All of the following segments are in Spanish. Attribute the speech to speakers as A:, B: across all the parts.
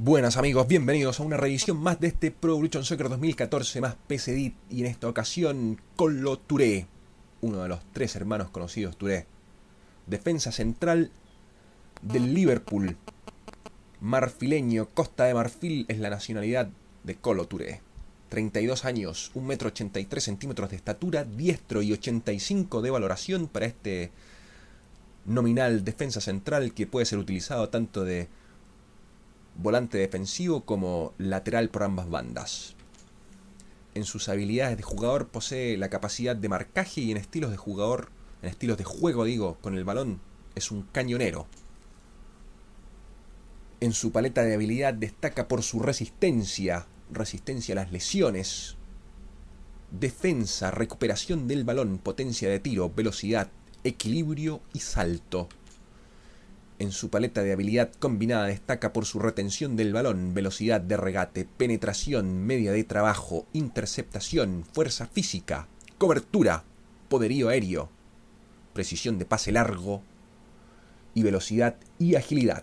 A: Buenas amigos, bienvenidos a una revisión más de este Pro Evolution Soccer 2014 más PCD y en esta ocasión Colo Touré, uno de los tres hermanos conocidos Touré, defensa central del Liverpool, marfileño, Costa de Marfil es la nacionalidad de Colo Touré, 32 años, 1,83 centímetros de estatura, diestro y 85 de valoración para este nominal defensa central que puede ser utilizado tanto de volante defensivo como lateral por ambas bandas. En sus habilidades de jugador posee la capacidad de marcaje y en estilos de jugador, en estilos de juego digo, con el balón es un cañonero. En su paleta de habilidad destaca por su resistencia, resistencia a las lesiones, defensa, recuperación del balón, potencia de tiro, velocidad, equilibrio y salto. En su paleta de habilidad combinada destaca por su retención del balón, velocidad de regate, penetración, media de trabajo, interceptación, fuerza física, cobertura, poderío aéreo, precisión de pase largo y velocidad y agilidad.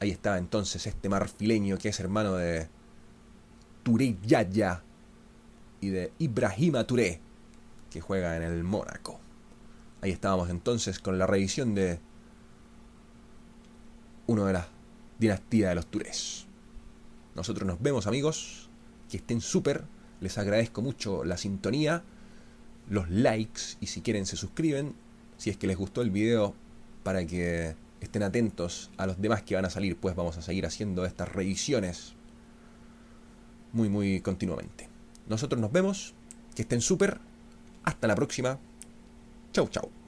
A: Ahí estaba entonces este marfileño que es hermano de Touré Yaya y de Ibrahima Touré, que juega en el Mónaco. Ahí estábamos entonces con la revisión de uno de las dinastías de los Turés. Nosotros nos vemos amigos, que estén súper, les agradezco mucho la sintonía, los likes y si quieren se suscriben, si es que les gustó el video, para que estén atentos a los demás que van a salir, pues vamos a seguir haciendo estas revisiones muy muy continuamente. Nosotros nos vemos, que estén súper, hasta la próxima, chau chau.